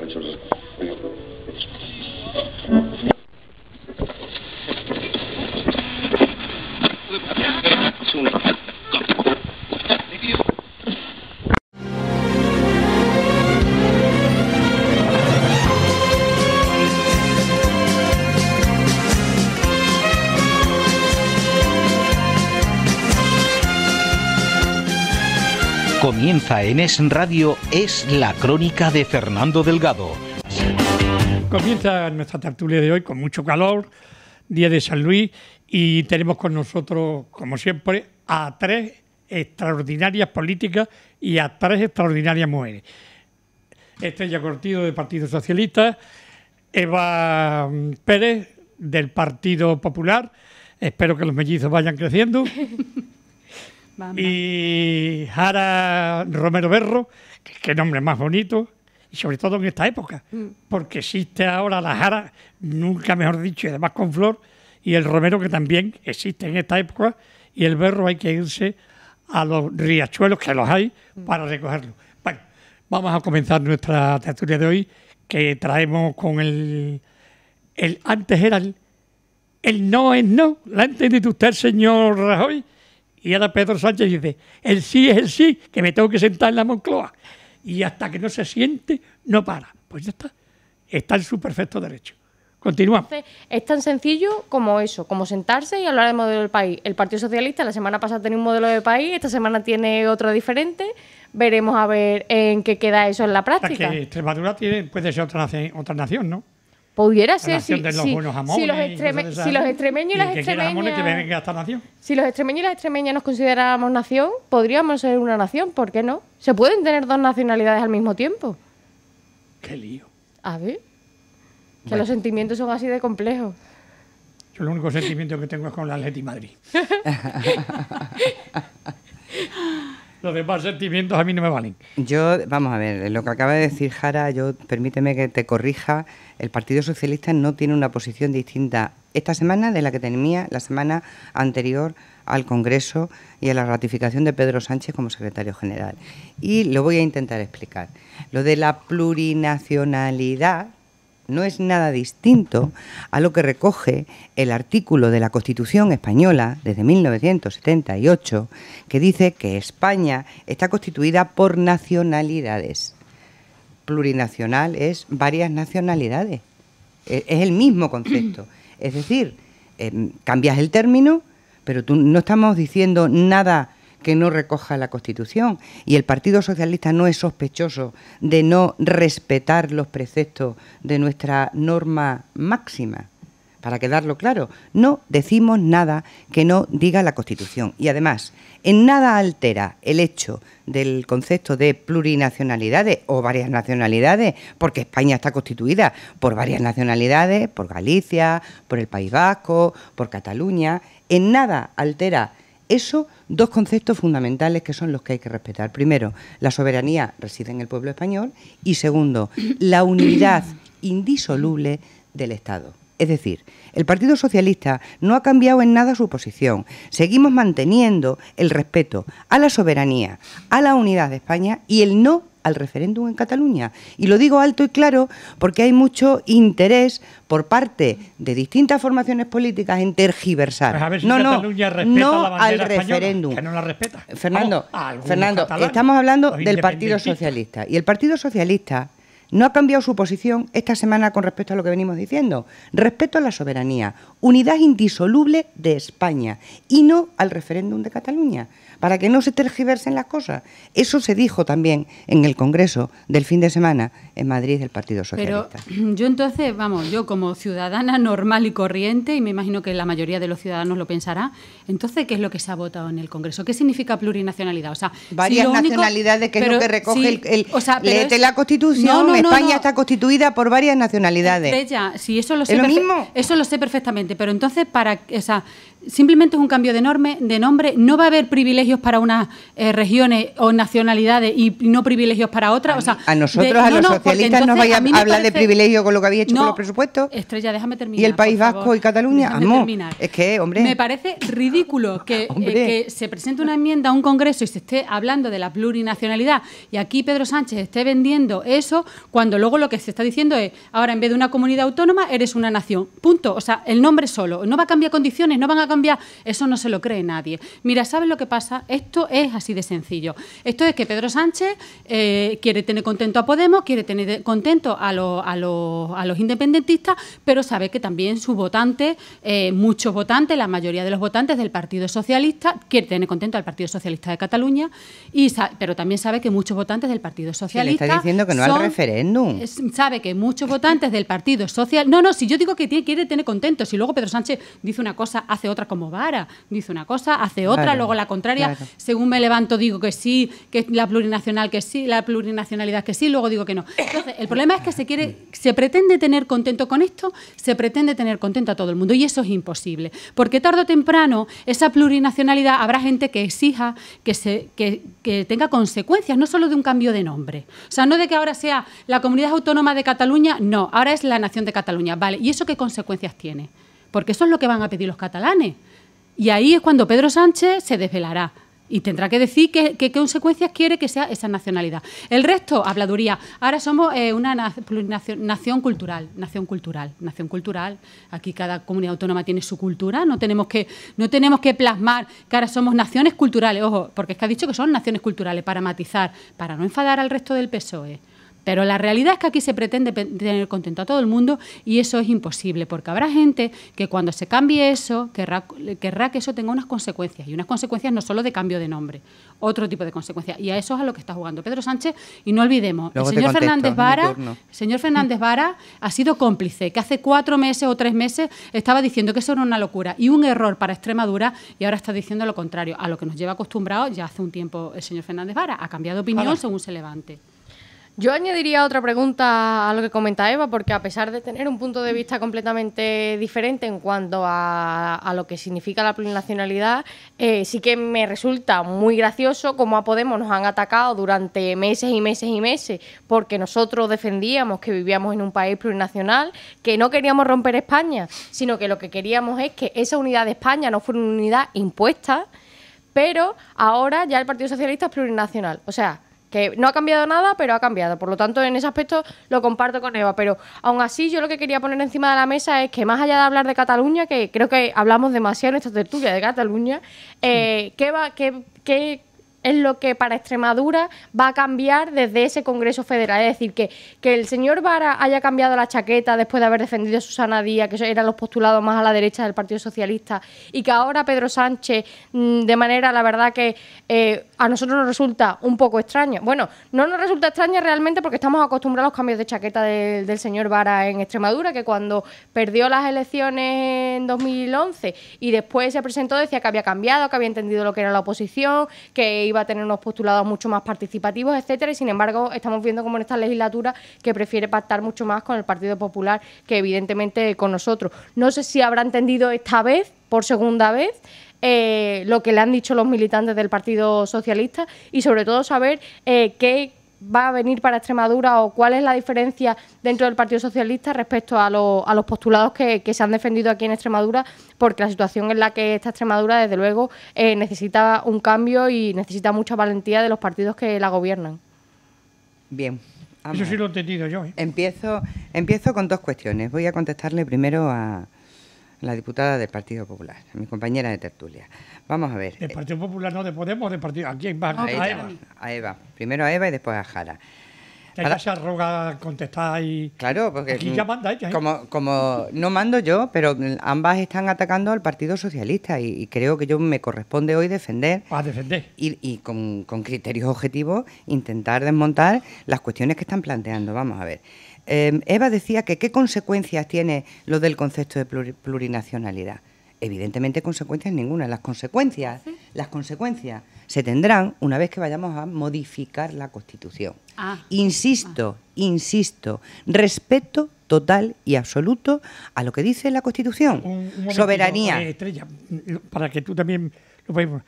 Muchas gracias. comienza en Es Radio es la crónica de Fernando Delgado. Comienza nuestra tertulia de hoy con mucho calor, día de San Luis, y tenemos con nosotros, como siempre, a tres extraordinarias políticas y a tres extraordinarias mujeres. Estrella Cortido del Partido Socialista, Eva mm, Pérez del Partido Popular, espero que los mellizos vayan creciendo. y Jara Romero Berro, que, nombre más bonito, y sobre todo en esta época, mm. porque existe ahora la Jara, nunca mejor dicho, y además con flor, y el Romero que también existe en esta época, y el Berro hay que irse a los riachuelos, que los hay, mm. para recogerlo. Bueno, vamos a comenzar nuestra tertulia de hoy, que traemos con el, el antes era el, el no es no. ¿La ha entendido usted, señor Rajoy? Y ahora Pedro Sánchez dice, el sí es el sí, que me tengo que sentar en la Moncloa. Y hasta que no se siente, no para. Pues ya está. Está en su perfecto derecho. Continuamos. es tan sencillo como eso, como sentarse y hablar del modelo del país. El Partido Socialista la semana pasada tenía un modelo de país, esta semana tiene otro diferente. Veremos a ver en qué queda eso en la práctica. Es Extremadura tiene, puede ser otra otra nación ¿no? Pudiera ser si, los extremeños y, las extremeñas. si los y extremeñas nos consideráramos nación, podríamos ser una nación, ¿por qué no? Se pueden tener dos nacionalidades al mismo tiempo. Qué lío. A ver. Que los sentimientos son así de complejos. Yo el único sentimiento que tengo es con la Leti Madrid. los demás sentimientos a mí no me valen. Yo, vamos a ver, lo que acaba de decir Jara, yo permíteme que te corrija, el Partido Socialista no tiene una posición distinta esta semana de la que tenía la semana anterior al Congreso y a la ratificación de Pedro Sánchez como secretario general. Y lo voy a intentar explicar. Lo de la plurinacionalidad no es nada distinto a lo que recoge el artículo de la Constitución española desde 1978, que dice que España está constituida por nacionalidades. Plurinacional es varias nacionalidades. E, es el mismo concepto. Es decir, em, cambias el término, pero tú no estamos diciendo nada que no recoja la Constitución. Y el Partido Socialista no es sospechoso de no respetar los preceptos de nuestra norma máxima. Para quedarlo claro, no decimos nada que no diga la Constitución. Y además, en nada altera el hecho del concepto de plurinacionalidades o varias nacionalidades, porque España está constituida por varias nacionalidades, por Galicia, por el País Vasco, por Cataluña. En nada altera eso, dos conceptos fundamentales que son los que hay que respetar. Primero, la soberanía reside en el pueblo español y segundo, la unidad indisoluble del Estado. Es decir, el Partido Socialista no ha cambiado en nada su posición. Seguimos manteniendo el respeto a la soberanía, a la unidad de España y el no al referéndum en Cataluña. Y lo digo alto y claro porque hay mucho interés por parte de distintas formaciones políticas en tergiversar. Pues no, no, respeta no al referéndum. Que no la respeta. Fernando estamos hablando del Partido Socialista. Y el Partido Socialista no ha cambiado su posición esta semana con respecto a lo que venimos diciendo. Respeto a la soberanía, unidad indisoluble de España y no al referéndum de Cataluña para que no se tergiversen las cosas. Eso se dijo también en el Congreso del fin de semana en Madrid del Partido Socialista. Pero yo entonces, vamos, yo como ciudadana normal y corriente, y me imagino que la mayoría de los ciudadanos lo pensará, entonces, ¿qué es lo que se ha votado en el Congreso? ¿Qué significa plurinacionalidad? O sea, Varias nacionalidades, que es lo que recoge el... la Constitución, no, España está constituida por varias nacionalidades. eso lo sé. Eso lo sé perfectamente, pero entonces, para... O sea, simplemente es un cambio de, de nombre, no va a haber privilegios para unas eh, regiones o nacionalidades y no privilegios para otras. A, o a nosotros, a los socialistas, nos vaya a, hablar de privilegio con lo que había hecho con los presupuestos. Estrella, déjame terminar. Y el País Vasco y Cataluña, Amor, Es que, hombre. Me parece ridículo que, eh, que se presente una enmienda a un Congreso y se esté hablando de la plurinacionalidad y aquí Pedro Sánchez esté vendiendo eso cuando luego lo que se está diciendo es ahora en vez de una comunidad autónoma eres una nación. Punto. O sea, el nombre solo. No va a cambiar condiciones, no van a cambiar. Eso no se lo cree nadie. Mira, ¿sabes lo que pasa? Esto es así de sencillo. Esto es que Pedro Sánchez eh, quiere tener contento a Podemos, quiere tener contento a, los independentistas, pero sabe que también sus votantes, eh, muchos votantes, la mayoría de los votantes del Partido Socialista, quiere tener contento al Partido Socialista de Cataluña, y pero también sabe que muchos votantes del Partido Socialista. está diciendo que no al referéndum. Sabe que muchos votantes del Partido Social. No, no, si yo digo que quiere tener contento, si luego Pedro Sánchez dice una cosa, hace otra como vara, dice una cosa, hace otra, luego la contraria según me levanto digo que sí, que la plurinacional que sí, la plurinacionalidad que sí, luego digo que no. Entonces, el problema es que se quiere, se pretende tener contento con esto, se pretende tener contento a todo el mundo y eso es imposible, porque tarde o temprano esa plurinacionalidad habrá gente que exija que se que tenga consecuencias, no solo de un cambio de nombre, o sea, no de que ahora sea la comunidad autónoma de Cataluña, no, ahora es la nación de Cataluña, vale, y eso qué consecuencias tiene, porque eso es lo que van a pedir los catalanes. Y ahí es cuando Pedro Sánchez se desvelará y tendrá que decir qué, consecuencias quiere que sea esa nacionalidad. El resto, habladuría. Ahora somos eh, una nación, nación, cultural, nación cultural, nación cultural. Aquí cada comunidad autónoma tiene su cultura, no tenemos que, no tenemos que plasmar que ahora somos naciones culturales, ojo, porque es que ha dicho que son naciones culturales, para matizar, para no enfadar al resto del PSOE. Pero la realidad es que aquí se pretende tener contento a todo el mundo y eso es imposible, porque habrá gente que cuando se cambie eso, querrá, que eso tenga unas consecuencias, y unas consecuencias no solo de cambio de nombre, otro tipo de consecuencias. Y a eso es a lo que está jugando Pedro Sánchez. Y no olvidemos, el señor Fernández Vara, señor Fernández Vara ha sido cómplice, que hace cuatro meses o tres meses estaba diciendo que eso era una locura y un error para Extremadura y ahora está diciendo lo contrario, a lo que nos lleva acostumbrado ya hace un tiempo el señor Fernández Vara. Ha cambiado de opinión según se levante. Yo añadiría otra pregunta a lo que comenta Eva, porque a pesar de tener un punto de vista completamente diferente en cuanto a, lo que significa la plurinacionalidad, eh, sí que me resulta muy gracioso cómo a Podemos nos han atacado durante meses y meses y meses, porque nosotros defendíamos que vivíamos en un país plurinacional, que no queríamos romper España, sino que lo que queríamos es que esa unidad de España no fuera una unidad impuesta, pero ahora ya el Partido Socialista es plurinacional. O sea, que no ha cambiado nada, pero ha cambiado. Por lo tanto, en ese aspecto lo comparto con Eva. Pero aún así, yo lo que quería poner encima de la mesa es que más allá de hablar de Cataluña, que creo que hablamos demasiado en esta tertulia de Cataluña, eh, ¿qué, va, qué, qué, es lo que para Extremadura va a cambiar desde ese Congreso Federal. Es decir, que, que el señor Vara haya cambiado la chaqueta después de haber defendido a Susana Díaz, que eran los postulados más a la derecha del Partido Socialista, y que ahora Pedro Sánchez, mm, de manera, la verdad, que eh, a nosotros nos resulta un poco extraño Bueno, no nos resulta extraña realmente porque estamos acostumbrados a los cambios de chaqueta del señor Vara en Extremadura, que cuando perdió las elecciones en 2011 y después se presentó, decía que había cambiado, que había entendido lo que era la oposición, que iba a tener unos postulados mucho más participativos, etcétera, y sin embargo estamos viendo como en esta legislatura que prefiere pactar mucho más con el Partido Popular que evidentemente con nosotros. No sé si habrá entendido esta vez, por segunda vez, eh, lo que le han dicho los militantes del Partido Socialista y sobre todo saber eh, qué va a venir para Extremadura o cuál es la diferencia dentro del Partido Socialista respecto a, los postulados que, se han defendido aquí en Extremadura, porque la situación en la que está Extremadura, desde luego, eh, necesita un cambio y necesita mucha valentía de los partidos que la gobiernan. Bien. Eso sí lo he entendido yo. ¿eh? Empiezo, empiezo con dos cuestiones. Voy a contestarle primero a, la diputada del Partido Popular, mi compañera de tertulia. Vamos a ver. Del eh, Partido Popular no, de Podemos, Partido... ¿A quién va? a, Eva. a Eva. Primero a Eva y después a Jara. Que se contestar y... Claro, porque... Aquí ya manda ella. ¿eh? Como, no mando yo, pero ambas están atacando al Partido Socialista y, creo que yo me corresponde hoy defender... A defender. Y, con, con criterios objetivos intentar desmontar las cuestiones que están planteando. Vamos a ver. Em, Eva decía que qué consecuencias tiene lo del concepto de plurinacionalidad. Evidentemente consecuencias ninguna. Las consecuencias, las consecuencias se tendrán una vez que vayamos a modificar la Constitución. Ah, ah. insisto, insisto, respeto total y absoluto a lo que dice la Constitución. Soberanía. Eh, estrella, para que tú también lo veas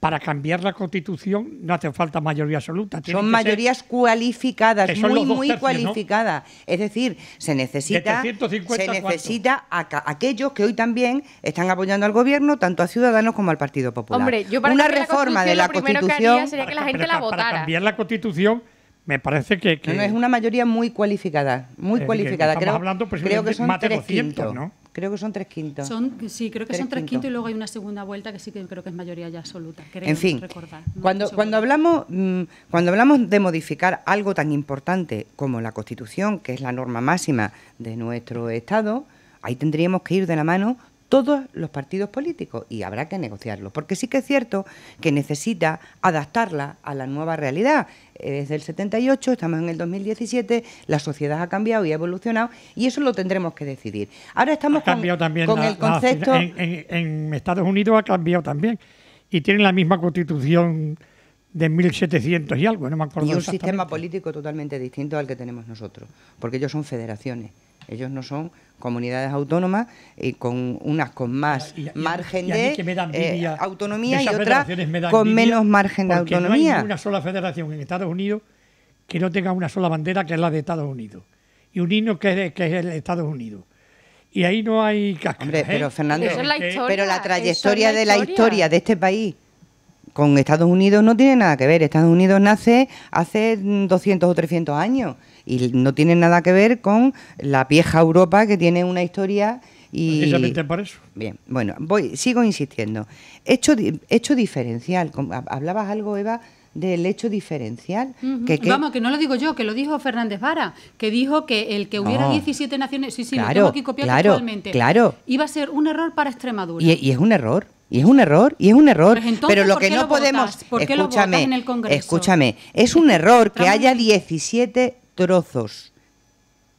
para cambiar la constitución no hace falta mayoría absoluta. son mayorías cualificadas, muy, muy cualificadas. Es decir, se necesita, se necesita a, aquellos que hoy también están apoyando al gobierno, tanto a Ciudadanos como al Partido Popular. Una reforma de la Constitución. para, cambiar la Constitución. Me parece que, no, es una mayoría muy cualificada, muy cualificada. estamos creo, pues, que son de ¿no? Creo que son tres quintos. Son, sí, creo que son tres quintos. y luego hay una segunda vuelta que sí que creo que es mayoría ya absoluta. en fin, cuando, cuando, hablamos, mm, cuando hablamos de modificar algo tan importante como la Constitución, que es la norma máxima de nuestro Estado, ahí tendríamos que ir de la mano todos los partidos políticos y habrá que negociarlo, porque sí que es cierto que necesita adaptarla a la nueva realidad. Eh, desde el 78 estamos en el 2017, la sociedad ha cambiado y ha evolucionado y eso lo tendremos que decidir. Ahora estamos con, también el concepto... en, Estados Unidos ha cambiado también y tienen la misma constitución de 1700 y algo, no me acuerdo. Y un sistema político totalmente distinto al que tenemos nosotros, porque ellos son federaciones. Ellos no son comunidades autónomas y con unas con más margen de eh, autonomía y otras con menos margen de autonomía. No hay una sola federación en Estados Unidos que no tenga una sola bandera que es la de Estados Unidos y un himno que es, el Estados Unidos. Y ahí no hay Hombre, ¿eh? pero Fernando, pero, la trayectoria de la historia de este país con Estados Unidos no tiene nada que ver. Estados Unidos nace hace 200 o 300 años y no tiene nada que ver con la vieja Europa que tiene una historia y... Precisamente por eso. Bien, bueno, voy, sigo insistiendo. Hecho, hecho diferencial, hablabas algo, Eva, del hecho diferencial. que, Vamos, que no lo digo yo, que lo dijo Fernández Vara, que dijo que el que hubiera 17 naciones, sí, sí, claro, lo tengo aquí copiado claro, claro. iba a ser un error para Extremadura. Y, es un error. Y es un error, y es un error. Pues Pero lo que no podemos. ¿Por qué escúchame, lo en el Congreso? escúchame, es un error que haya 17 trozos.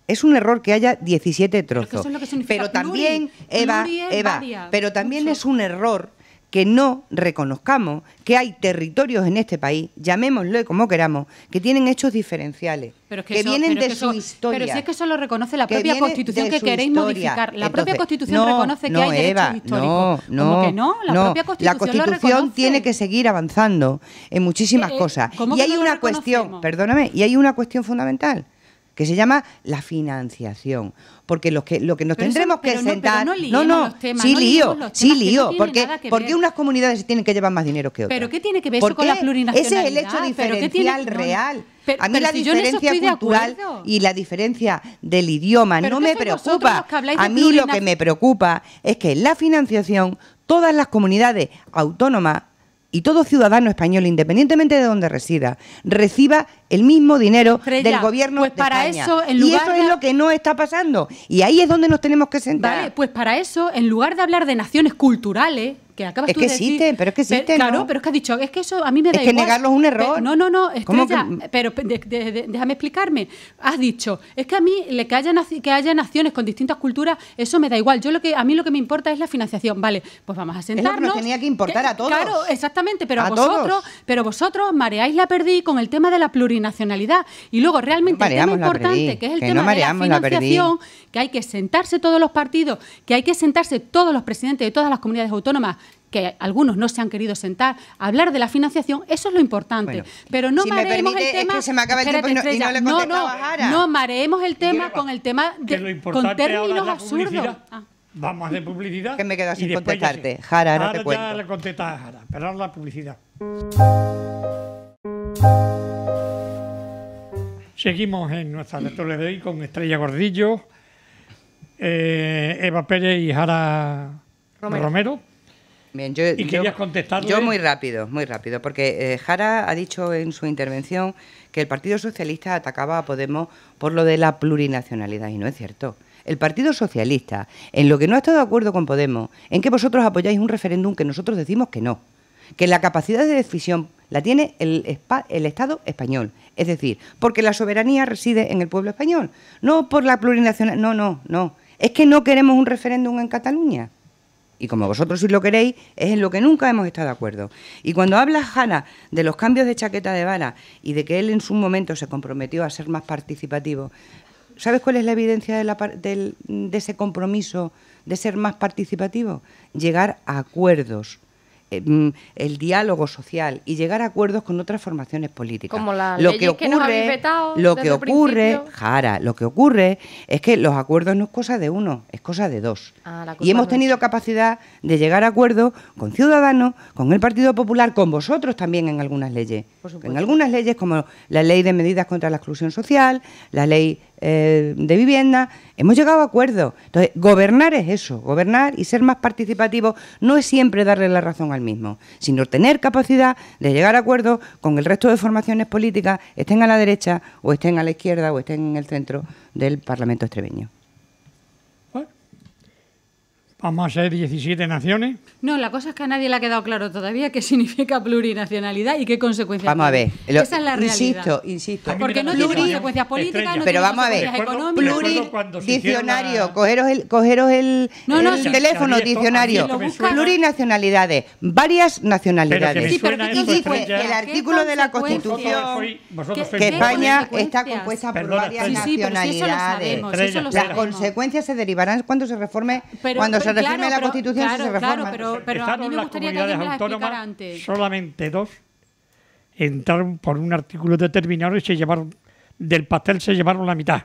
Es un error que haya 17 trozos. Pero, también, Eva, Eva, pero también es un error que no reconozcamos que hay territorios en este país, llamémoslo como queramos, que tienen hechos diferenciales, que, vienen de su historia. Pero si es que eso lo reconoce la propia Constitución que queréis modificar. La propia Constitución reconoce que hay Eva, derechos históricos. No, no, que no, la propia Constitución, tiene que seguir avanzando en muchísimas eh, eh, cosas. Y hay una cuestión, perdóname, y hay una cuestión fundamental que se llama la financiación. Porque lo que, lo que nos tendremos que sentar. No, no, no, no sí lío, sí lío. porque, porque unas comunidades tienen que llevar más dinero que otras. ¿Pero qué tiene que ver eso con la plurinacionalidad? Ese es el hecho diferencial real. a mí la diferencia cultural y la diferencia del idioma no me preocupa. A mí lo que me preocupa es que la financiación todas las comunidades autónomas y todo ciudadano español, independientemente de donde resida, reciba el mismo dinero del gobierno pues para Eso, y eso es lo que no está pasando. Y ahí es donde nos tenemos que sentar. pues para eso, en lugar de hablar de naciones culturales, es que pero es que existe. ¿no? Claro, pero es que has dicho, es que eso a mí me da igual. Es que negarlo es un error. no, no, no, es pero déjame explicarme. Has dicho, es que a mí que, haya, que naciones con distintas culturas, eso me da igual. Yo lo que A mí lo que me importa es la financiación. Vale, pues vamos a sentarnos. Es nos tenía que importar a todos. Claro, exactamente, pero a, vosotros, pero vosotros mareáis la perdí con el tema de la plurinacionalidad. Y luego realmente el tema importante, que es el tema de la financiación, que hay que sentarse todos los partidos, que hay que sentarse todos los presidentes de todas las comunidades autónomas que algunos no se han querido sentar a hablar de la financiación, eso es lo importante. pero no si mareemos el tema. que se me acaba el tiempo y no, no, no, no, no, mareemos el tema con el tema de con términos absurdos. Ah. Vamos a hacer publicidad. Que me quedo sin contestarte. Jara, ahora, te cuento. ya le contestas a Jara, pero ahora la publicidad. Seguimos en nuestra lectura de hoy con Estrella Gordillo, eh, Eva Pérez y Jara Romero yo, muy rápido, muy rápido, porque eh, Jara ha dicho en su intervención que el Partido Socialista atacaba a Podemos por lo de la plurinacionalidad, y no es cierto. El Partido Socialista, en lo que no ha estado de acuerdo con Podemos, en que vosotros apoyáis un referéndum que nosotros decimos que no, que la capacidad de decisión la tiene el, Estado español. Es decir, porque la soberanía reside en el pueblo español, no por la plurinacionalidad, No, no, no. Es que no queremos un referéndum en Cataluña y como vosotros si lo queréis, es en lo que nunca hemos estado de acuerdo. Y cuando habla Hanna de los cambios de chaqueta de vara y de que él en su momento se comprometió a ser más participativo, ¿sabes cuál es la evidencia de, la, de ese compromiso de ser más participativo? Llegar a acuerdos eh, mm, el diálogo social y llegar a acuerdos con otras formaciones políticas. Como la lo que ocurre, lo que ocurre, Jara, lo que ocurre es que los acuerdos no es cosa de uno, es cosa de dos. Ah, y hemos tenido capacidad de llegar a acuerdos con Ciudadanos, con el Partido Popular, con vosotros también en algunas leyes. En algunas leyes como la ley de medidas contra la exclusión social, la ley eh, de vivienda, hemos llegado a acuerdos. Entonces, gobernar es eso, gobernar y ser más participativo no es siempre darle la razón al mismo, sino tener capacidad de llegar a acuerdos con el resto de formaciones políticas, estén a la derecha o estén a la izquierda o estén en el centro del Parlamento extremeño. Vamos a ser 17 naciones. No, la cosa es que a nadie le ha quedado claro todavía qué significa plurinacionalidad y qué consecuencias. Vamos a ver. Esa es la realidad. Insisto, insisto. Porque no tiene consecuencias políticas, no Pero tiene vamos a ver. diccionario, cogeros el, cogeros el, el teléfono, diccionario. Plurinacionalidades, varias nacionalidades. y dice el artículo de la Constitución que España está compuesta por varias nacionalidades. Las consecuencias se derivarán cuando se reforme, cuando se claro, la Constitución claro, pero, a mí me gustaría que alguien me autónomas Solamente dos entraron por un artículo determinado y se llevaron del pastel se llevaron la mitad,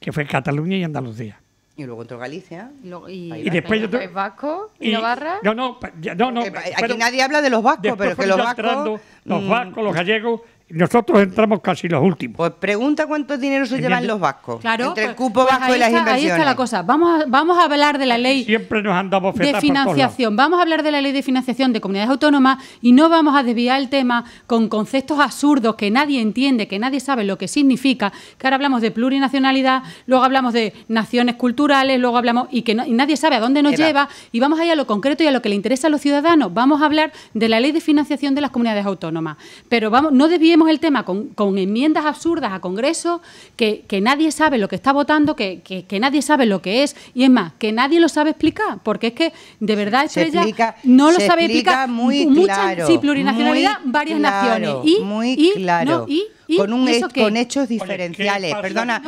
que fue Cataluña y Andalucía. Y luego entró Galicia. y, y, después Vasco? ¿Y, Navarra? No, no, no, no Aquí nadie habla de los vascos, pero que los vascos. los mm. vascos, los gallegos nosotros entramos casi los últimos. Pues pregunta cuánto dinero se llevan los vascos. Claro, entre el pues, cupo pues vasco y las inversiones. Ahí está la cosa. Vamos a, vamos a hablar de la ley de financiación. Vamos a hablar de la ley de financiación de comunidades autónomas y no vamos a desviar el tema con conceptos absurdos que nadie entiende, que nadie sabe lo que significa. Que ahora hablamos de plurinacionalidad, luego hablamos de naciones culturales, luego hablamos y que nadie sabe a dónde nos lleva. Y vamos ahí a lo concreto y a lo que le interesa a los ciudadanos. Vamos a hablar de la ley de financiación de las comunidades autónomas. Pero vamos, no desviemos el tema con, con enmiendas absurdas a Congreso, que, nadie sabe lo que está votando, que, que, nadie sabe lo que es, y es más, que nadie lo sabe explicar, porque es que de verdad Estrella no lo sabe explicar. Muy mucha, sí, plurinacionalidad, varias naciones. Y, muy claro. y con, hechos diferenciales. perdona,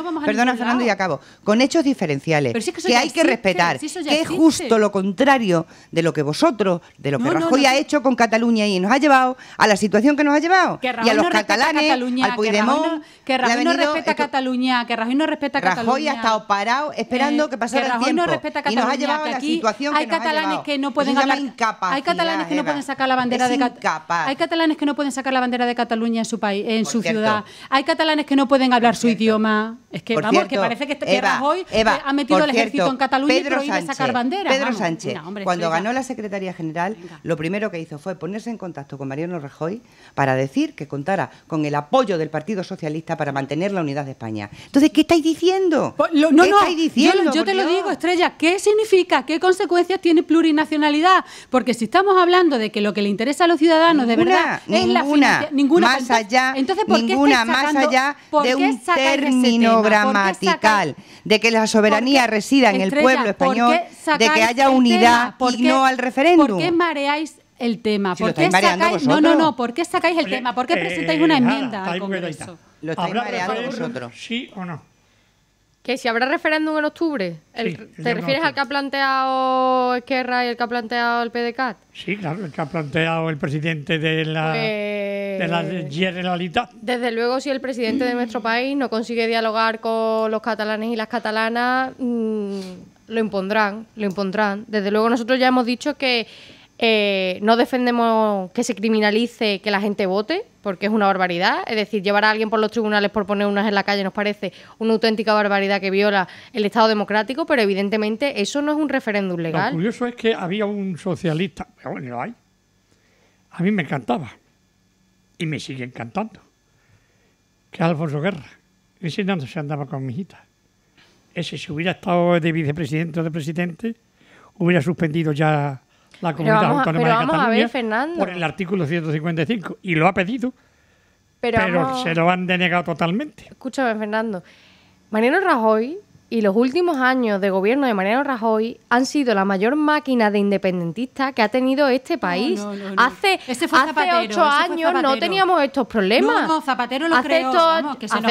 Fernando, y acabo. Con hechos diferenciales. que, hay que respetar. que es justo lo contrario de lo que vosotros, de lo que Rajoy ha hecho con Cataluña y nos ha llevado a la situación que nos ha llevado. y a los catalanes, Que Rajoy, no respeta a Cataluña, que Rajoy no respeta a Cataluña. Rajoy ha estado parado esperando eh, que pasara tiempo. y nos ha llevado a la situación que nos catalanes ha llevado. que no pueden Hay catalanes que no pueden sacar la bandera de Cataluña. Hay catalanes que no pueden sacar la bandera de Cataluña en su país, en su ciudad hay catalanes que no pueden hablar su idioma. Es que, vamos, que parece que este Eva, hoy eh, ha metido el ejército en Cataluña y prohíbe sacar bandera. Pedro Sánchez, cuando ganó la Secretaría General, lo primero que hizo fue ponerse en contacto con Mariano Rajoy para decir que contara con el apoyo del Partido Socialista para mantener la unidad de España. Entonces, ¿qué estáis diciendo? Pues, no, ¿Qué diciendo? Yo, te lo digo, Estrella, ¿qué significa? ¿Qué consecuencias tiene plurinacionalidad? Porque si estamos hablando de que lo que le interesa a los ciudadanos de verdad es la ninguna más allá entonces por qué una más allá de un término gramatical, de que la soberanía resida en el pueblo español, de que haya unidad y no al referéndum. ¿Por qué mareáis el tema? ¿Por qué sacáis, no, no, no, ¿por qué sacáis el tema? ¿Por qué eh, presentáis una enmienda al Congreso? ¿Lo estáis mareando vosotros? Sí o no. Que si habrá referéndum en octubre, ¿te refieres al que ha planteado Esquerra y el que ha planteado el PDCAT? Sí, claro, el que ha planteado el presidente de la, pues de la Generalitat. Desde luego, si el presidente de nuestro país no consigue dialogar con los catalanes y las catalanas, mm, lo impondrán, lo impondrán. Desde luego, nosotros ya hemos dicho que eh, no defendemos que se criminalice que la gente vote, porque es una barbaridad. Es decir, llevar a alguien por los tribunales por poner unas en la calle nos parece una auténtica barbaridad que viola el Estado democrático, pero evidentemente eso no es un referéndum legal. Lo curioso es que había un socialista, pero bueno, hay, a mí me encantaba y me sigue encantando, que Alfonso Guerra. Ese se andaba con mijita. Ese, si hubiera estado de vicepresidente o de presidente, hubiera suspendido ya la Comunidad Autónoma de Cataluña por el artículo 155 y lo ha pedido, pero, se lo han denegado totalmente. Escúchame, Fernando. Mariano Rajoy y los últimos años de gobierno de Mariano Rajoy han sido la mayor máquina de independentistas que ha tenido este país. hace, ocho años no teníamos estos problemas. No, Zapatero lo vamos, no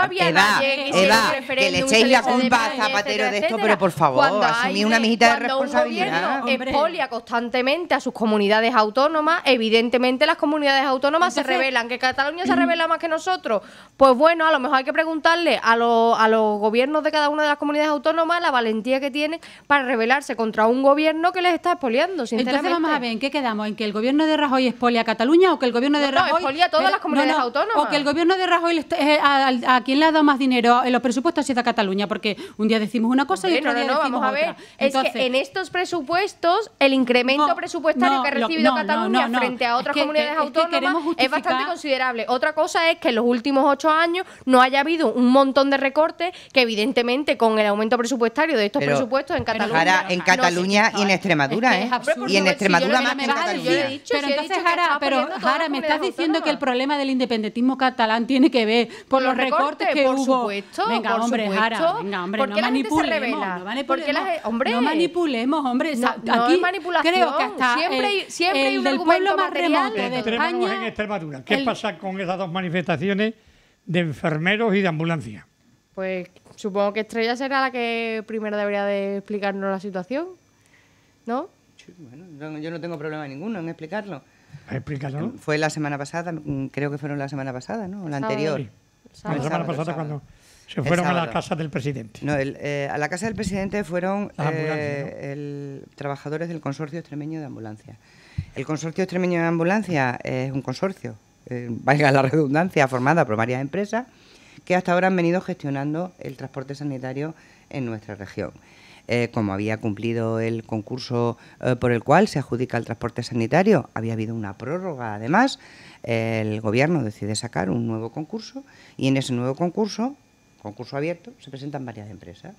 había nadie que Eva, le echéis la culpa a Zapatero de esto, pero por favor, una mijita de responsabilidad. Un expolia constantemente a sus comunidades autónomas, evidentemente las comunidades autónomas se rebelan. ¿Que Cataluña se mm. revela más que nosotros? Pues bueno, a lo mejor hay que preguntarle a los, a los gobiernos gobiernos de cada una de las comunidades autónomas la valentía que tienen para rebelarse contra un gobierno que les está expoliando, Entonces vamos a ver, ¿en qué quedamos? ¿En que el gobierno de Rajoy expolia a Cataluña o que el gobierno de Rajoy... No, a todas las comunidades autónomas. O que el gobierno de Rajoy eh, a, quién le ha dado más dinero en los presupuestos ha a Cataluña, porque un día decimos una cosa y otro día decimos vamos A ver. es que en estos presupuestos el incremento presupuestario que ha recibido Cataluña frente a otras comunidades autónomas es bastante considerable. Otra cosa es que en los últimos ocho años no haya habido un montón de recortes que evidentemente con el aumento presupuestario de estos presupuestos en Cataluña. Jara, en Cataluña y en Extremadura, es ¿eh? Y en pues, Extremadura más que en Cataluña. pero entonces, Jara, pero, Jara me estás diciendo que el problema del independentismo catalán tiene que ver por, los recortes, que por hubo. Supuesto, venga, por hombre, supuesto. Jara, venga, hombre, no, manipulemos, no manipulemos. hombre, no manipulemos, hombre. aquí creo que hasta siempre, siempre hay un más remoto de España. en Extremadura. ¿Qué pasa con esas dos manifestaciones de enfermeros y de ambulancia? Pues Supongo que Estrella será la que primero debería de explicarnos la situación, ¿no? bueno, yo no tengo problema ninguno en explicarlo. explicarlo? Fue la semana pasada, mm, creo que fueron la semana pasada, ¿no? La anterior. La semana pasada cuando se fueron a la casa del presidente. No, eh, a la casa del presidente fueron eh, el, trabajadores del consorcio extremeño de ambulancia. El consorcio extremeño de ambulancia es un consorcio, eh, valga la redundancia, formada por varias empresas que hasta ahora han venido gestionando el transporte sanitario en nuestra región. Eh, como había cumplido el concurso eh, por el cual se adjudica el transporte sanitario, había habido una prórroga además, el gobierno decide sacar un nuevo concurso y en ese nuevo concurso, concurso abierto, se presentan varias empresas.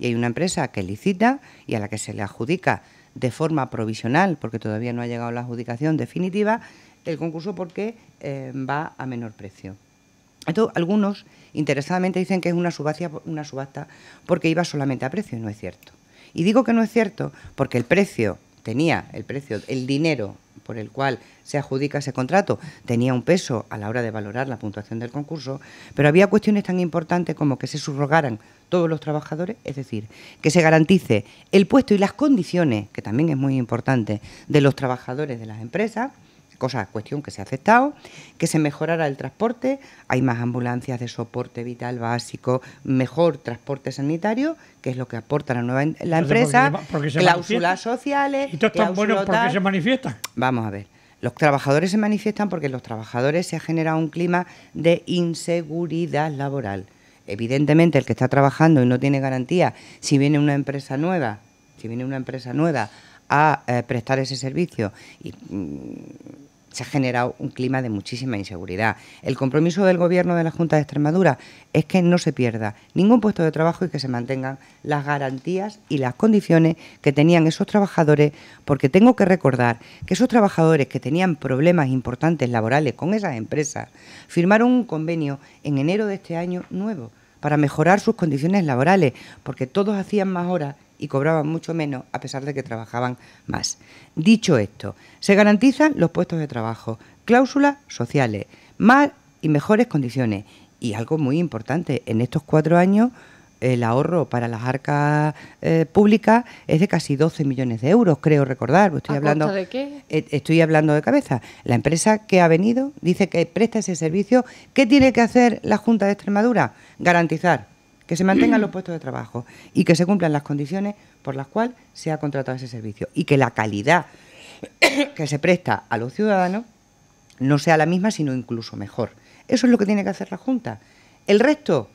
Y hay una empresa que licita y a la que se le adjudica de forma provisional, porque todavía no ha llegado la adjudicación definitiva, el concurso porque eh, va a menor precio. Entonces, algunos interesadamente dicen que es una, una subasta porque iba solamente a precio y no es cierto. Y digo que no es cierto porque el precio tenía, el precio, el dinero por el cual se adjudica ese contrato tenía un peso a la hora de valorar la puntuación del concurso, pero había cuestiones tan importantes como que se subrogaran todos los trabajadores, es decir, que se garantice el puesto y las condiciones, que también es muy importante, de los trabajadores de las empresas cosa, cuestión que se ha aceptado, que se mejorara el transporte, hay más ambulancias de soporte vital básico, mejor transporte sanitario, que es lo que aporta la nueva la empresa, cláusulas sociales. ¿Y todo tan bueno porque se manifiestan? Vamos a ver. Los trabajadores se manifiestan porque los trabajadores se ha generado un clima de inseguridad laboral. Evidentemente, el que está trabajando y no tiene garantía, si viene una empresa nueva, si viene una empresa nueva a eh, prestar ese servicio y mm, se ha generado un clima de muchísima inseguridad. El compromiso del Gobierno de la Junta de Extremadura es que no se pierda ningún puesto de trabajo y que se mantengan las garantías y las condiciones que tenían esos trabajadores, porque tengo que recordar que esos trabajadores que tenían problemas importantes laborales con esas empresas firmaron un convenio en enero de este año nuevo para mejorar sus condiciones laborales, porque todos hacían más horas y cobraban mucho menos a pesar de que trabajaban más. Dicho esto, se garantizan los puestos de trabajo, cláusulas sociales, más y mejores condiciones y algo muy importante, en estos cuatro años el ahorro para las arcas eh, públicas es de casi 12 millones de euros, creo recordar. Estoy hablando de qué? Eh, estoy hablando de cabeza. La empresa que ha venido dice que presta ese servicio. ¿Qué tiene que hacer la Junta de Extremadura? Garantizar que se mantengan los puestos de trabajo y que se cumplan las condiciones por las cuales se ha contratado ese servicio y que la calidad que se presta a los ciudadanos no sea la misma, sino incluso mejor. Eso es lo que tiene que hacer la Junta. El resto,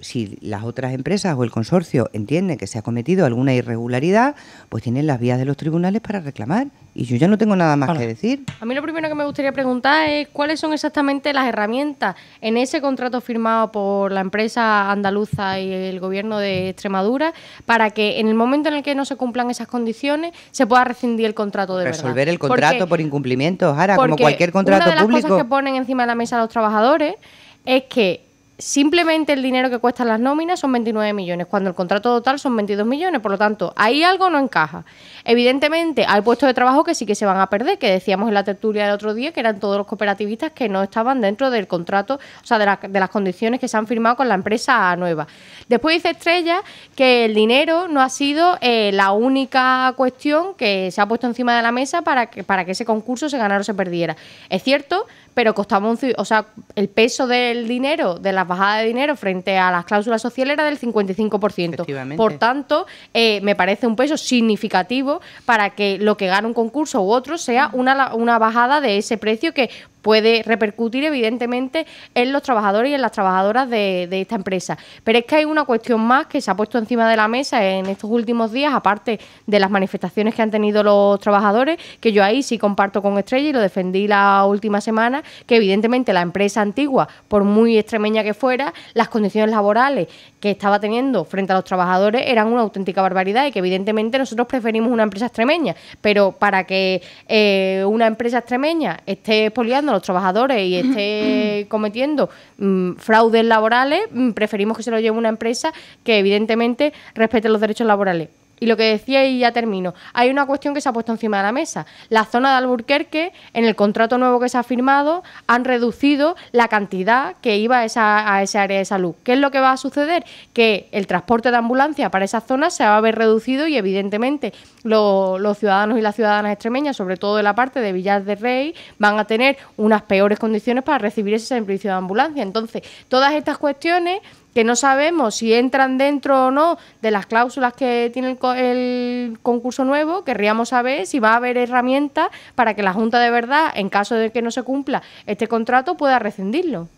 si las otras empresas o el consorcio entienden que se ha cometido alguna irregularidad, pues tienen las vías de los tribunales para reclamar. Y yo ya no tengo nada más que decir. A mí lo primero que me gustaría preguntar es cuáles son exactamente las herramientas en ese contrato firmado por la empresa andaluza y el gobierno de Extremadura para que en el momento en el que no se cumplan esas condiciones se pueda rescindir el contrato de Resolver el contrato por incumplimiento, ahora como cualquier contrato público. Una de las cosas que ponen encima de la mesa los trabajadores es que simplemente el dinero que cuestan las nóminas son 29 millones, cuando el contrato total son 22 millones, por lo tanto, ahí algo no encaja. Evidentemente, hay puestos de trabajo que sí que se van a perder, que decíamos en la tertulia del otro día, que eran todos los cooperativistas que no estaban dentro del contrato, o sea, de, las condiciones que se han firmado con la empresa nueva. Después dice Estrella que el dinero no ha sido eh, la única cuestión que se ha puesto encima de la mesa para que, para que ese concurso se ganara o se perdiera. Es cierto, pero costaba o sea, el peso del dinero, de las bajadas de dinero frente a las cláusulas sociales era del 55%. Por tanto, eh, me parece un peso significativo para que lo que gana un concurso u otro sea una, una bajada de ese precio que puede repercutir evidentemente en los trabajadores y en las trabajadoras de, esta empresa. Pero es que hay una cuestión más que se ha puesto encima de la mesa en estos últimos días, aparte de las manifestaciones que han tenido los trabajadores, que yo ahí sí comparto con Estrella y lo defendí la última semana, que evidentemente la empresa antigua, por muy extremeña que fuera, las condiciones laborales que estaba teniendo frente a los trabajadores eran una auténtica barbaridad y que evidentemente nosotros preferimos una empresa extremeña, pero para que eh, una empresa extremeña esté poliando a los trabajadores y esté cometiendo mm, fraudes laborales, mm, preferimos que se lo lleve una empresa que evidentemente respete los derechos laborales. Y lo que decía y ya termino, hay una cuestión que se ha puesto encima de la mesa. La zona de Alburquerque, en el contrato nuevo que se ha firmado, han reducido la cantidad que iba a esa, área de salud. ¿Qué es lo que va a suceder? Que el transporte de ambulancia para esa zona se va a ver reducido y evidentemente los ciudadanos y las ciudadanas extremeñas, sobre todo de la parte de Villar de Rey, van a tener unas peores condiciones para recibir ese servicio de ambulancia. Entonces, todas estas cuestiones que no sabemos si entran dentro o no de las cláusulas que tiene el, concurso nuevo, querríamos saber si va a haber herramientas para que la Junta de verdad, en caso de que no se cumpla este contrato, pueda rescindirlo.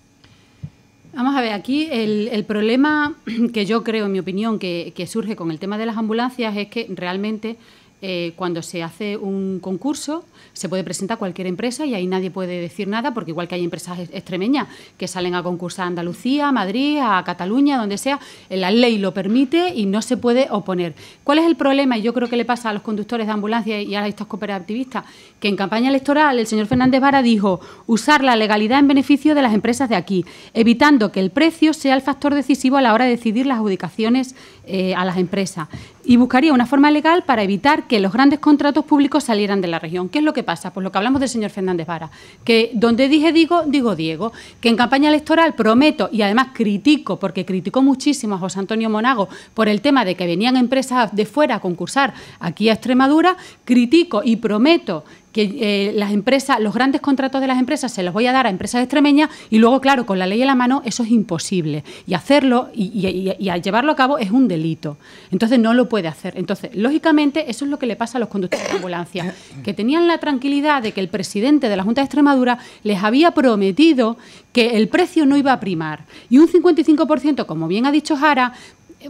Vamos a ver, aquí el, problema que yo creo, en mi opinión, que, que surge con el tema de las ambulancias es que realmente eh, cuando se hace un concurso, se puede presentar cualquier empresa y ahí nadie puede decir nada, porque igual que hay empresas extremeñas que salen a concursar a Andalucía, a Madrid, a Cataluña, donde sea, eh, la ley lo permite y no se puede oponer. ¿Cuál es el problema? Y yo creo que le pasa a los conductores de ambulancia y a estos cooperativistas, que en campaña electoral el señor Fernández Vara dijo usar la legalidad en beneficio de las empresas de aquí, evitando que el precio sea el factor decisivo a la hora de decidir las adjudicaciones eh, a las empresas y buscaría una forma legal para evitar que los grandes contratos públicos salieran de la región. ¿Qué es lo que pasa? Pues lo que hablamos del señor Fernández Vara, que donde dije digo, digo Diego, que en campaña electoral prometo y además critico, porque criticó muchísimo a José Antonio Monago por el tema de que venían empresas de fuera a concursar aquí a Extremadura, critico y prometo que eh, las empresas, los grandes contratos de las empresas se los voy a dar a empresas extremeñas y luego, claro, con la ley en la mano eso es imposible. Y hacerlo y, llevarlo a cabo es un delito. Entonces no lo puede hacer. Entonces, lógicamente, eso es lo que le pasa a los conductores de ambulancia, que tenían la tranquilidad de que el presidente de la Junta de Extremadura les había prometido que el precio no iba a primar. Y un 55%, como bien ha dicho Jara,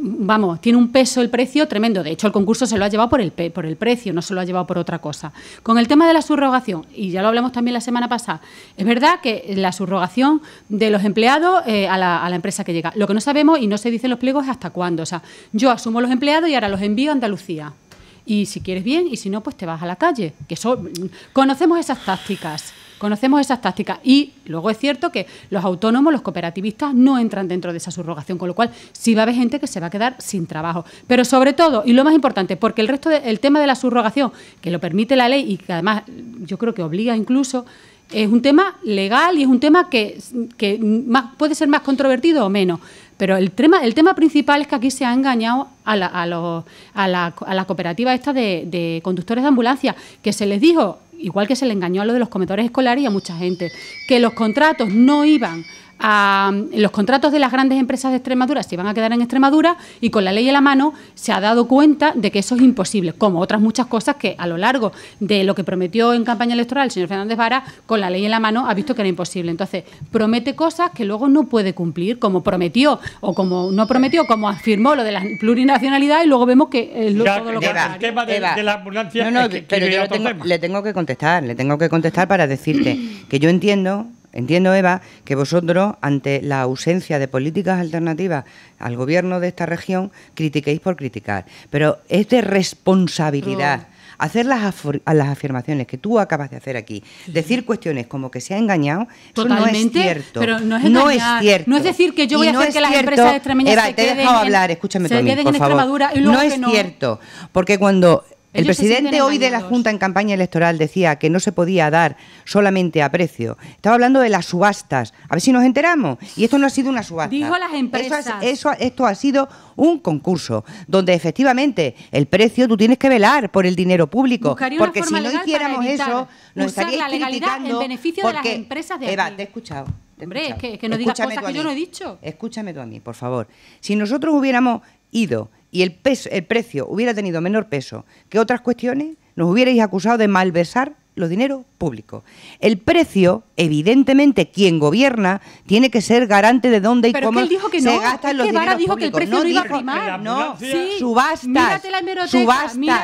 vamos, tiene un peso el precio tremendo. De hecho, el concurso se lo ha llevado por el, por el precio, no se lo ha llevado por otra cosa. Con el tema de la subrogación, y ya lo hablamos también la semana pasada, es verdad que la subrogación de los empleados eh, a, la, a, la, empresa que llega. Lo que no sabemos y no se dicen los pliegos es hasta cuándo. O sea, yo asumo los empleados y ahora los envío a Andalucía. Y si quieres bien, y si no, pues te vas a la calle. Que mm, conocemos esas tácticas. Conocemos esas tácticas y luego es cierto que los autónomos, los cooperativistas, no entran dentro de esa subrogación, con lo cual sí va a haber gente que se va a quedar sin trabajo. Pero sobre todo, y lo más importante, porque el resto del tema de la subrogación, que lo permite la ley y que además yo creo que obliga incluso, es un tema legal y es un tema que, que puede ser más controvertido o menos. Pero el tema, el tema principal es que aquí se ha engañado a la, a los, la, a la cooperativa esta de, de, conductores de ambulancia, que se les dijo igual que se le engañó a lo de los comedores escolares y a mucha gente, que los contratos no iban Mm, los contratos de las grandes empresas de Extremadura se van a quedar en Extremadura y con la ley en la mano se ha dado cuenta de que eso es imposible, como otras muchas cosas que a lo largo de lo que prometió en campaña electoral el señor Fernández Vara, con la ley en la mano ha visto que era imposible. Entonces, promete cosas que luego no puede cumplir, como prometió o como no prometió, como afirmó lo de la plurinacionalidad y luego vemos que es todo lo que El tema de, tengo, le tengo que contestar, le tengo que contestar para decirte que yo entiendo Entiendo, Eva, que vosotros, ante la ausencia de políticas alternativas al gobierno de esta región, critiquéis por criticar. Pero es de responsabilidad. Hacer las, afirmaciones que tú acabas de hacer aquí, decir cuestiones como que se ha engañado, Totalmente, eso no es cierto. no es, no es cierto. No es decir que yo voy a hacer que las empresas extremeñas Eva, se te he dejado hablar, escúchame se favor. no es cierto, porque cuando el presidente hoy de la Junta en campaña electoral decía que no se podía dar solamente a precio. Estaba hablando de las subastas. A ver si nos enteramos. Y esto no ha sido una subasta. Dijo las empresas. Eso, esto ha sido un concurso donde efectivamente el precio tú tienes que velar por el dinero público. porque si no hiciéramos eso, nos estaría la en beneficio de las empresas de Eva, te he escuchado. que, que no digas cosas que yo no he dicho. Escúchame tú a mí, por favor. Si nosotros hubiéramos ido y el, peso, el precio hubiera tenido menor peso que otras cuestiones, nos hubierais acusado de malversar los dineros público. El precio, evidentemente, quien gobierna tiene que ser garante de dónde y cómo se gastan los los que dijo que el precio no, iba a primar. No, subastas, subastas,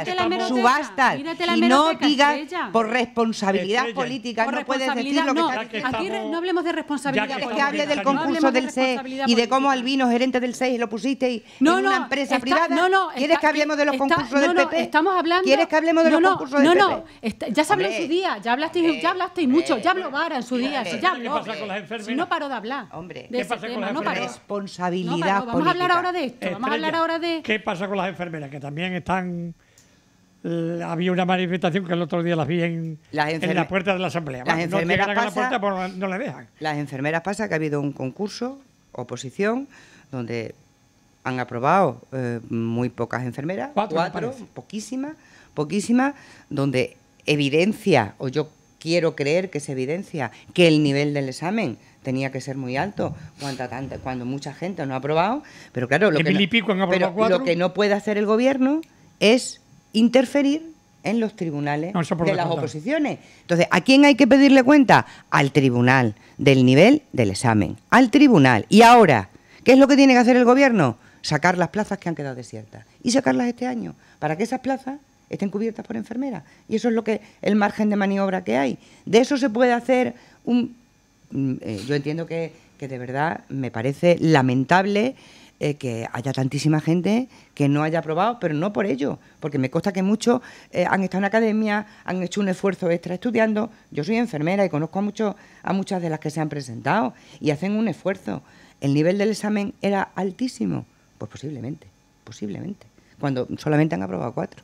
subastas. y no digas por responsabilidad política, no puedes decir lo que, está diciendo. Aquí no hablemos de responsabilidad. política. ¿Quieres que hable del concurso del SES y de cómo Albino, gerente del SEI lo pusiste en una empresa privada. No, no, ¿Quieres que hablemos de los concursos del PP? Estamos hablando. ¿Quieres que hablemos de los concursos del PP? No, no, ya se habló en su día, ya habla eh, ya hablasteis mucho, eh, ya habló Vara en su eh, día, ¿Qué pasa con las enfermeras? no paro de hablar. Hombre, ¿qué este pasa con las enfermeras? Responsabilidad Vamos a hablar ahora de esto, vamos a hablar ahora de... ¿Qué pasa con las enfermeras? Que también están... había una manifestación que el otro día las vi en, las en la puerta de la asamblea. Las enfermeras a la puerta, no le dejan. Las enfermeras pasa que ha habido un concurso, oposición, donde han aprobado muy pocas enfermeras, cuatro, cuatro poquísimas, poquísimas, donde evidencia, o yo quiero creer que se evidencia que el nivel del examen tenía que ser muy alto cuando, cuando mucha gente no ha aprobado. Pero claro, lo que, no, que no puede hacer el gobierno es interferir en los tribunales de las oposiciones. Entonces, ¿a quién hay que pedirle cuenta? Al tribunal, del nivel del examen, al tribunal. Y ahora, ¿qué es lo que tiene que hacer el gobierno? Sacar las plazas que han quedado desiertas y sacarlas este año, para que esas plazas estén cubiertas por enfermeras. Y eso es lo que el margen de maniobra que hay. De eso se puede hacer un... Mm, eh, yo entiendo que, de verdad me parece lamentable eh, que haya tantísima gente que no haya aprobado, pero no por ello, porque me consta que muchos eh, han estado en academia, han hecho un esfuerzo extra estudiando. Yo soy enfermera y conozco a, a muchas de las que se han presentado y hacen un esfuerzo. ¿El nivel del examen era altísimo? Pues posiblemente, posiblemente, cuando solamente han aprobado cuatro.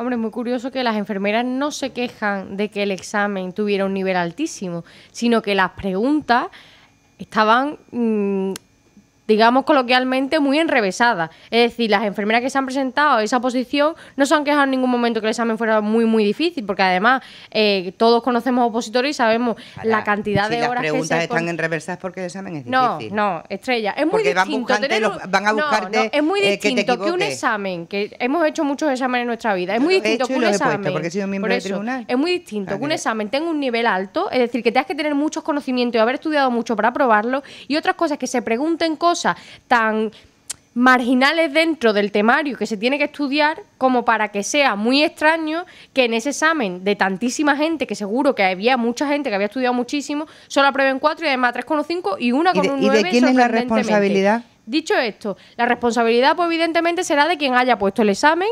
Hombre, muy curioso que las enfermeras no se quejan de que el examen tuviera un nivel altísimo, sino que las preguntas estaban mm, digamos coloquialmente, muy enrevesada. Es decir, las enfermeras que se han presentado a esa posición no se han quejado en ningún momento que el examen fuera muy, muy difícil, porque además eh, todos conocemos opositores y sabemos la cantidad de horas que se... las preguntas están enrevesadas porque el examen es difícil. No, no, Estrella, es muy distinto... Van, van a buscarte es muy eh, distinto que, un examen, que hemos hecho muchos exámenes en nuestra vida, es muy distinto que un examen... Es muy distinto que un examen tenga un nivel alto, es decir, que tengas que tener muchos conocimientos y haber estudiado mucho para aprobarlo, y otras cosas que se pregunten cosas tan marginales dentro del temario que se tiene que estudiar como para que sea muy extraño que en ese examen de tantísima gente, que seguro que había mucha gente que había estudiado muchísimo, solo aprueben cuatro y además tres con cinco y una con ¿Y de, ¿Y de quién es la responsabilidad? Dicho esto, la responsabilidad pues evidentemente será de quien haya puesto el examen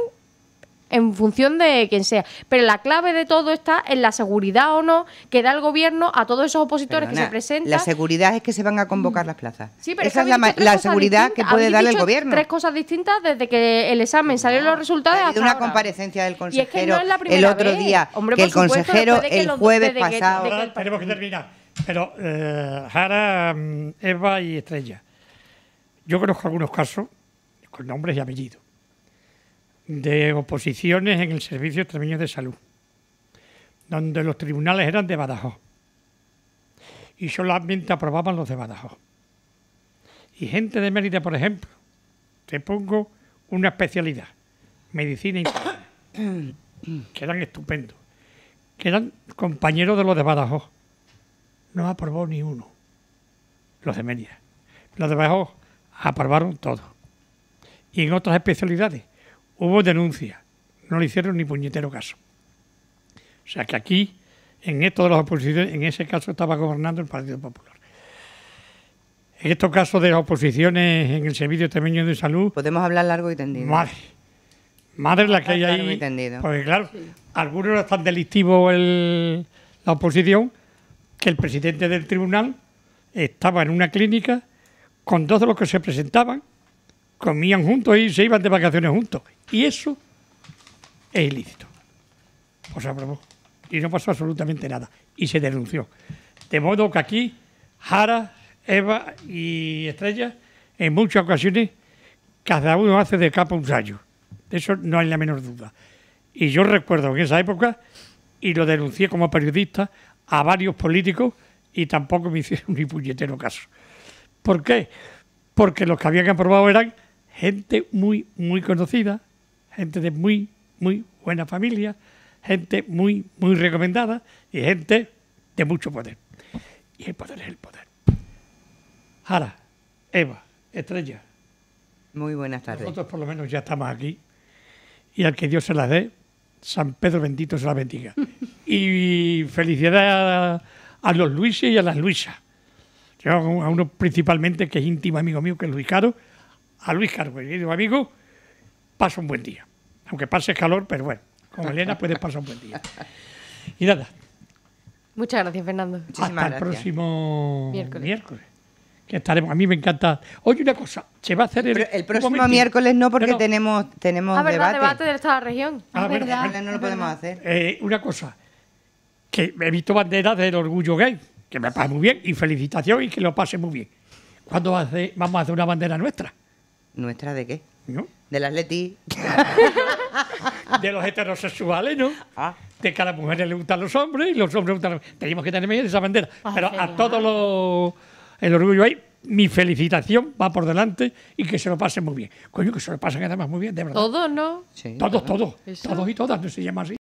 en función de quien sea. Pero la clave de todo está en la seguridad o no que da el gobierno a todos esos opositores que se presentan. La seguridad es que se van a convocar las plazas. Sí, pero Esa es, la, seguridad que puede dar el gobierno. Tres cosas distintas desde que el examen salió los resultados. Ha una comparecencia del consejero el otro día, que el consejero el jueves pasado. Tenemos que terminar. Pero eh, Jara, mm, Eva y Estrella, yo conozco algunos casos con nombres y apellidos de oposiciones en el Servicio de Extremeño de Salud, donde los tribunales eran de Badajoz y solamente aprobaban los de Badajoz. Y gente de Mérida, por ejemplo, te pongo una especialidad, medicina y... que eran estupendos, que eran compañeros de los de Badajoz. No aprobó ni uno, los de Mérida. Los de Badajoz aprobaron todos... Y en otras especialidades, Hubo denuncia, no le hicieron ni puñetero caso. O sea que aquí, en esto de las oposiciones, en ese caso estaba gobernando el Partido Popular. En estos casos de las oposiciones en el Servicio Extremeño de Salud... Podemos hablar largo y tendido. Madre, madre la que hay ahí. Tendido. Porque claro, algunos eran tan delictivos el, la oposición que el presidente del tribunal estaba en una clínica con dos de los que se presentaban comían juntos y se iban de vacaciones juntos. Y eso es ilícito. O se aprobó. Y no pasó absolutamente nada. Y se denunció. De modo que aquí, Jara, Eva y Estrella, en muchas ocasiones, cada uno hace de capa un rayo. De eso no hay la menor duda. Y yo recuerdo en esa época, y lo denuncié como periodista, a varios políticos y tampoco me hicieron ni puñetero caso. ¿Por qué? Porque los que habían aprobado eran gente muy, muy conocida, gente de muy, muy buena familia, gente muy, muy recomendada y gente de mucho poder. Y el poder es el poder. Jara, Eva, Estrella. Muy buenas tardes. Nosotros por lo menos ya estamos aquí y al que Dios se la dé, San Pedro bendito se la bendiga. y felicidades a, los Luises y a las Luisas. Yo a uno principalmente que es íntimo amigo mío, que es Luis Caro, a Luis Cargo y amigo, pasa un buen día. Aunque pase calor, pero bueno, con Elena puedes pasar un buen día. Y nada. Muchas gracias, Fernando. Hasta el próximo miércoles. Que estaremos. A mí me encanta. Oye, una cosa, se va a hacer el. el próximo miércoles no, porque tenemos, tenemos ah, verdad, debate. debate de esta región. Ah, verdad, No lo podemos hacer. Eh, una cosa, que he visto banderas del orgullo gay, que me pasa muy bien, y felicitación y que lo pase muy bien. ¿Cuándo hace, vamos a hacer una bandera nuestra? ¿Nuestra de qué? ¿No? las atleti. de los heterosexuales, ¿no? Ah. De que a las mujeres les gustan los hombres y los hombres les gustan los hombres. Tenemos que tener esa bandera. Ah, Pero a todos los... El orgullo ahí, mi felicitación va por delante y que se lo pasen muy bien. Coño, que se lo pasen además muy bien, de verdad. Todos, ¿no? todos. Todos, todos y todas, no se llama así.